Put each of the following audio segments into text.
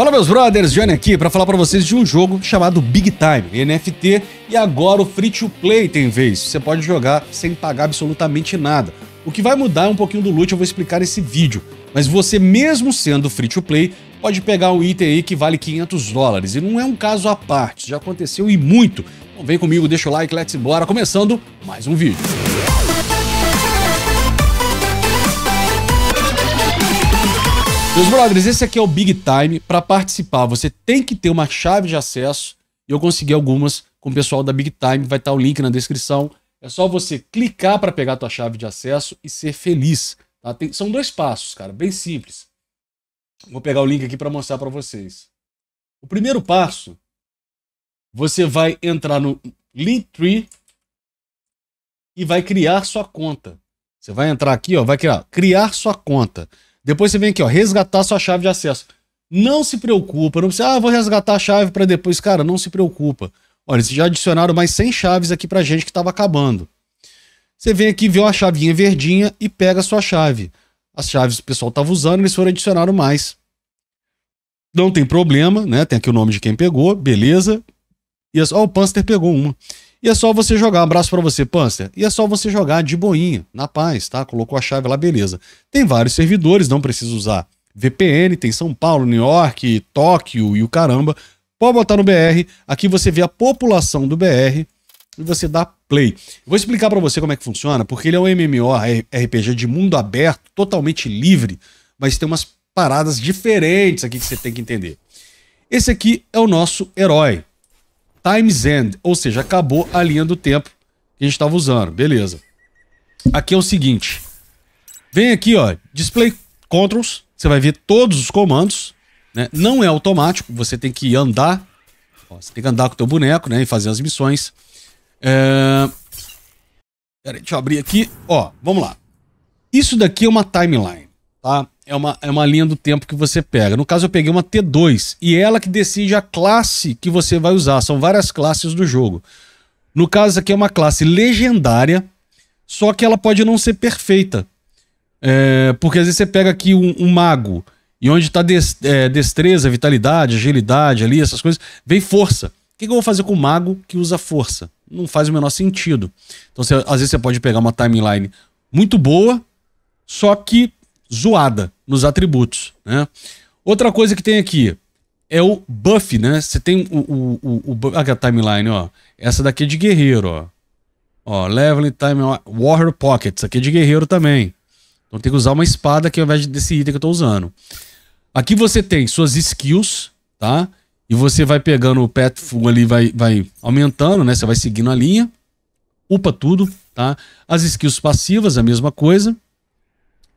Fala meus brothers, Johnny aqui para falar para vocês de um jogo chamado Big Time, NFT, e agora o Free to Play tem vez. Você pode jogar sem pagar absolutamente nada. O que vai mudar é um pouquinho do loot, eu vou explicar nesse vídeo. Mas você mesmo sendo free to play, pode pegar um item aí que vale 500 dólares. E não é um caso à parte, já aconteceu e muito. Então vem comigo, deixa o like, let's embora, começando mais um vídeo. Meus brothers, esse aqui é o Big Time. Para participar, você tem que ter uma chave de acesso. Eu consegui algumas com o pessoal da Big Time, vai estar tá o link na descrição. É só você clicar para pegar a tua chave de acesso e ser feliz. Tá? Tem, são dois passos, cara, bem simples. Vou pegar o link aqui para mostrar para vocês. O primeiro passo, você vai entrar no Linktree e vai criar sua conta. Você vai entrar aqui, ó, vai criar, criar sua conta. Depois você vem aqui, ó, resgatar sua chave de acesso. Não se preocupa, não precisa, ah, vou resgatar a chave para depois. Cara, não se preocupa. Olha, eles já adicionaram mais 100 chaves aqui pra gente que estava acabando. Você vem aqui, vê uma chavinha verdinha e pega a sua chave. As chaves que o pessoal estava usando, eles foram adicionaram mais. Não tem problema, né? Tem aqui o nome de quem pegou, beleza. E as, ó, o Panster pegou uma. E é só você jogar, um abraço para você, Panster. E é só você jogar de boinha, na paz, tá? Colocou a chave lá, beleza. Tem vários servidores, não precisa usar VPN, tem São Paulo, New York, Tóquio e o caramba. Pode botar no BR, aqui você vê a população do BR e você dá play. Vou explicar para você como é que funciona, porque ele é um MMO, RPG de mundo aberto, totalmente livre, mas tem umas paradas diferentes aqui que você tem que entender. Esse aqui é o nosso herói, Time's End, ou seja, acabou a linha do tempo que a gente estava usando. Beleza. Aqui é o seguinte. Vem aqui, ó, Display Controls. Você vai ver todos os comandos. Né? Não é automático, você tem que andar. Ó, você tem que andar com o teu boneco né, e fazer as missões. É... Peraí, deixa eu abrir aqui. Ó, vamos lá. Isso daqui é uma timeline, tá? é uma, é uma linha do tempo que você pega. No caso, eu peguei uma T2 e é ela que decide a classe que você vai usar. São várias classes do jogo. No caso, aqui é uma classe legendária, só que ela pode não ser perfeita. É, porque às vezes você pega aqui um, um mago e onde está des, é, destreza, vitalidade, agilidade ali, essas coisas, vem força. O que, que eu vou fazer com o um mago que usa força? Não faz o menor sentido. Então, você, às vezes você pode pegar uma timeline muito boa, só que zoada nos atributos, né? Outra coisa que tem aqui é o buff, né? Você tem o, o, o, o buff, aqui a timeline, ó. Essa daqui é de guerreiro, ó. Ó, leveling time, warrior pockets, aqui é de guerreiro também. Então tem que usar uma espada aqui ao invés desse item que eu tô usando. Aqui você tem suas skills, tá? E você vai pegando o Petful ali, vai, vai aumentando, né? Você vai seguindo a linha. Upa tudo, tá? As skills passivas, a mesma coisa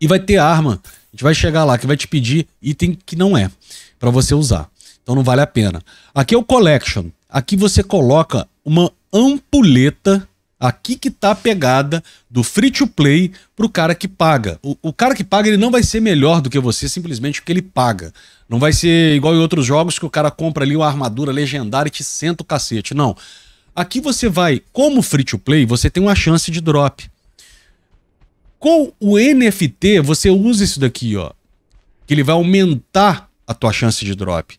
e vai ter arma. A gente vai chegar lá que vai te pedir item que não é para você usar. Então não vale a pena. Aqui é o collection. Aqui você coloca uma ampuleta Aqui que tá a pegada do free to play pro cara que paga. O, o, cara que paga ele não vai ser melhor do que você simplesmente porque ele paga. Não vai ser igual em outros jogos que o cara compra ali uma armadura legendária e te senta o cacete. Não. Aqui você vai, como free to play, você tem uma chance de drop. Com o NFT, você usa isso daqui, ó. Que ele vai aumentar a tua chance de drop.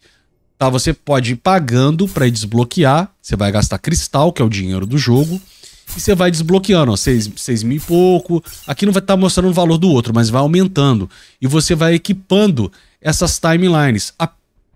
Tá, você pode ir pagando para desbloquear. Você vai gastar cristal, que é o dinheiro do jogo. E você vai desbloqueando, ó, seis, seis mil e pouco. Aqui não vai estar tá mostrando o valor do outro, mas vai aumentando. E você vai equipando essas timelines. A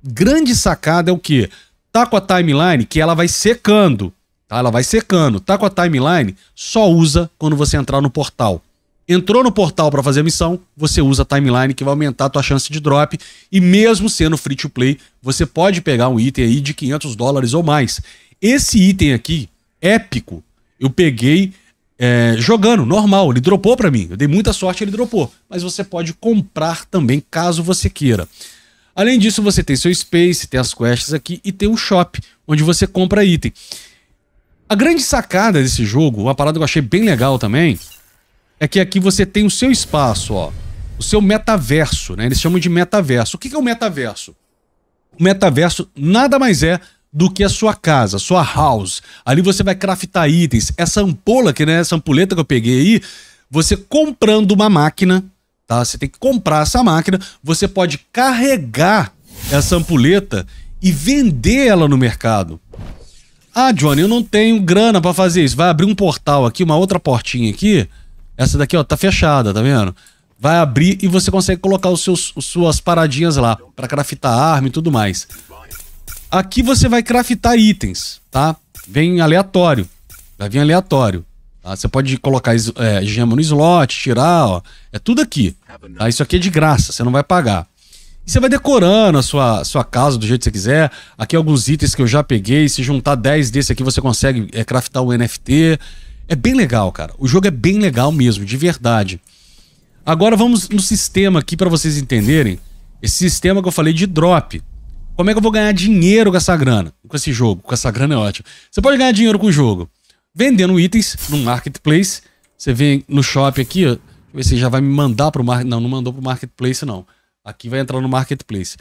grande sacada é o que? Tá com a timeline que ela vai secando. Tá? Ela vai secando. Tá com a timeline, só usa quando você entrar no portal. Entrou no portal para fazer a missão, você usa a timeline que vai aumentar a tua chance de drop. E mesmo sendo free to play, você pode pegar um item aí de 500 dólares ou mais. Esse item aqui, épico, eu peguei é, jogando, normal. Ele dropou para mim. Eu dei muita sorte, ele dropou. Mas você pode comprar também, caso você queira. Além disso, você tem seu space, tem as quests aqui e tem o um shop, onde você compra item. A grande sacada desse jogo, uma parada que eu achei bem legal também, é que aqui você tem o seu espaço, ó, o seu metaverso, né? Eles chamam de metaverso. O que é o metaverso? O metaverso nada mais é do que a sua casa, sua house. Ali você vai craftar itens. Essa ampola que, né, essa ampuleta que eu peguei aí, você comprando uma máquina, tá? Você tem que comprar essa máquina, você pode carregar essa ampuleta e vender ela no mercado. Ah, Johnny, eu não tenho grana para fazer isso. Vai abrir um portal aqui, uma outra portinha aqui essa daqui, ó, tá fechada, tá vendo? Vai abrir e você consegue colocar os seus, os suas paradinhas lá para craftar arma e tudo mais. Aqui você vai craftar itens, tá? Vem aleatório. Vai vir aleatório. Tá? Você pode colocar é, gema no slot, tirar, ó. É tudo aqui. Tá? Isso aqui é de graça, você não vai pagar. E você vai decorando a sua, sua casa do jeito que você quiser. Aqui alguns itens que eu já peguei. Se juntar 10 desse aqui, você consegue é, craftar o um NFT. É bem legal, cara. O jogo é bem legal mesmo, de verdade. Agora vamos no sistema aqui para vocês entenderem. Esse sistema que eu falei de drop. Como é que eu vou ganhar dinheiro com essa grana? Com esse jogo. Com essa grana é ótimo. Você pode ganhar dinheiro com o jogo vendendo itens no marketplace. Você vem no shopping aqui, ó. Deixa já vai me mandar para o marketplace. Não, não mandou para o marketplace, não. Aqui vai entrar no marketplace.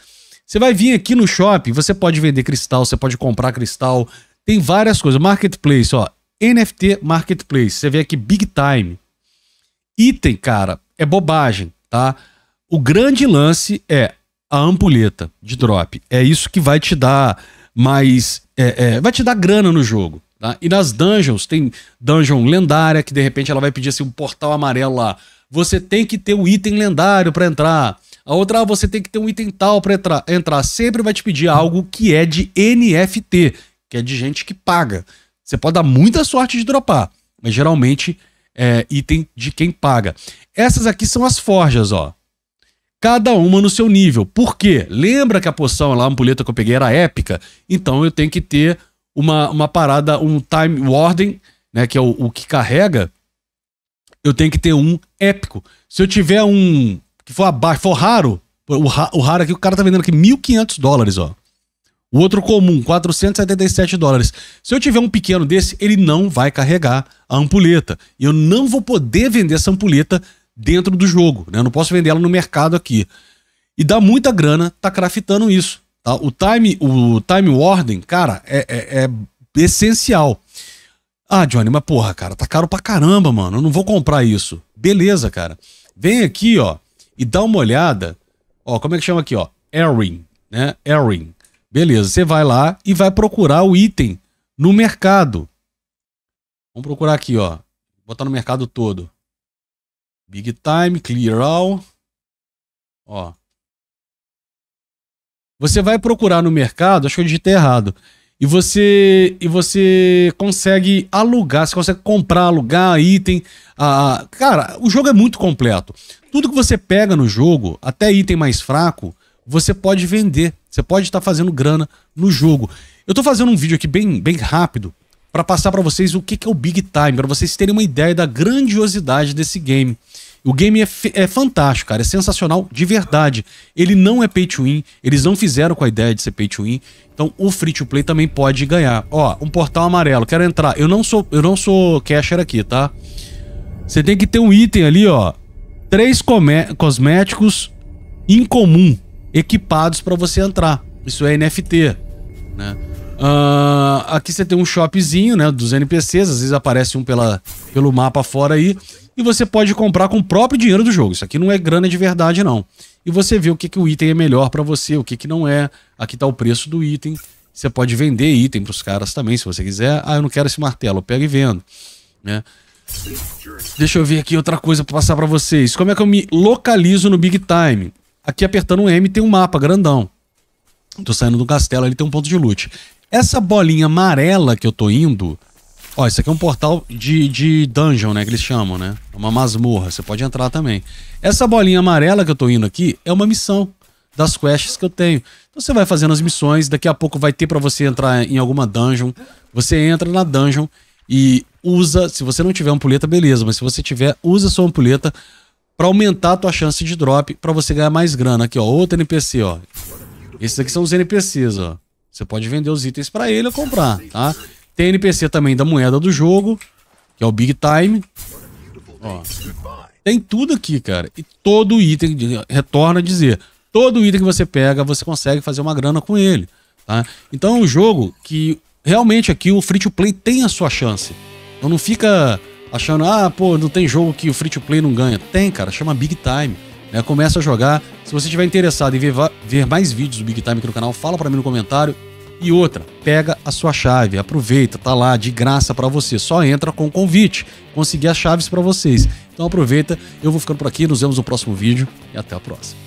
Você vai vir aqui no shopping, você pode vender cristal, você pode comprar cristal. Tem várias coisas. Marketplace, ó. NFT Marketplace. Você vê aqui big time. Item, cara, é bobagem, tá? O grande lance é a ampulheta de drop. É isso que vai te dar mais. É, é, vai te dar grana no jogo. Tá? E nas dungeons, tem dungeon lendária, que de repente ela vai pedir assim, um portal amarelo lá. Você tem que ter um item lendário para entrar. A outra, ah, você tem que ter um item tal para entrar. entrar. Sempre vai te pedir algo que é de NFT, que é de gente que paga. Você pode dar muita sorte de dropar, mas geralmente é item de quem paga. Essas aqui são as forjas, ó. Cada uma no seu nível. Por quê? Lembra que a poção lá, a ampulheta que eu peguei era épica? Então eu tenho que ter uma, uma parada, um time warden, né, que é o, o que carrega. Eu tenho que ter um épico. Se eu tiver um que for for raro, o, o raro aqui, é o cara tá vendendo aqui 1.500 dólares, ó. O outro comum, 477 dólares. Se eu tiver um pequeno desse, ele não vai carregar a ampulheta. E eu não vou poder vender essa ampulheta dentro do jogo. Né? Eu não posso vender ela no mercado aqui. E dá muita grana tá craftando isso. Tá? O time o time warden, cara, é, é, é essencial. Ah, Johnny, mas porra, cara, tá caro pra caramba, mano. Eu não vou comprar isso. Beleza, cara. Vem aqui, ó, e dá uma olhada. Ó, como é que chama aqui, ó? Erin, né? Erin. Beleza, você vai lá e vai procurar o item no mercado. Vamos procurar aqui, ó. Botar no mercado todo. Big Time, Clear All. Ó. Você vai procurar no mercado, acho que eu digitei errado. E você e você consegue alugar, você consegue comprar, alugar item. Ah, ah cara, o jogo é muito completo. Tudo que você pega no jogo, até item mais fraco, você pode vender. Você pode estar fazendo grana no jogo. Eu estou fazendo um vídeo aqui bem, bem rápido para passar para vocês o que, que é o Big Time, para vocês terem uma ideia da grandiosidade desse game. O game é, é, fantástico, cara, é sensacional de verdade. Ele não é pay to win, eles não fizeram com a ideia de ser pay to win, então o free to play também pode ganhar. Ó, um portal amarelo, quero entrar. Eu não sou, eu não sou casher aqui, tá? Você tem que ter um item ali, ó. Três cosméticos incomum equipados para você entrar. Isso é NFT, né? Uh, aqui você tem um shopzinho, né, dos NPCs, às vezes aparece um pela, pelo mapa fora aí, e você pode comprar com o próprio dinheiro do jogo. Isso aqui não é grana de verdade não. E você vê o que que o item é melhor para você, o que que não é. Aqui tá o preço do item. Você pode vender item para os caras também, se você quiser. Ah, eu não quero esse martelo, pego e vendo, né? Deixa eu ver aqui outra coisa para passar para vocês. Como é que eu me localizo no Big Time? Aqui apertando um M tem um mapa grandão. Tô saindo do castelo, ali tem um ponto de loot. Essa bolinha amarela que eu tô indo... Ó, isso aqui é um portal de, de dungeon, né? Que eles chamam, né? É uma masmorra, você pode entrar também. Essa bolinha amarela que eu tô indo aqui é uma missão das quests que eu tenho. Então você vai fazendo as missões, daqui a pouco vai ter para você entrar em alguma dungeon. Você entra na dungeon e usa, se você não tiver ampulheta, beleza, mas se você tiver, usa sua ampulheta para aumentar a tua chance de drop para você ganhar mais grana. Aqui, ó, outro NPC, ó. Esses aqui são os NPCs, ó. Você pode vender os itens para ele ou comprar, tá? Tem NPC também da moeda do jogo, que é o Big Time. Ó. Tem tudo aqui, cara. E todo item, retorna a dizer, todo item que você pega, você consegue fazer uma grana com ele, tá? Então é um jogo que realmente aqui o free to play tem a sua chance. Então não fica achando, ah, pô, não tem jogo que o free to play não ganha. Tem, cara, chama Big Time. Né? Começa a jogar. Se você estiver interessado em ver, ver mais vídeos do Big Time aqui no canal, fala para mim no comentário. E outra, pega a sua chave, aproveita, tá lá de graça para você. Só entra com o convite, consegui as chaves para vocês. Então aproveita, eu vou ficando por aqui, nos vemos no próximo vídeo e até a próxima.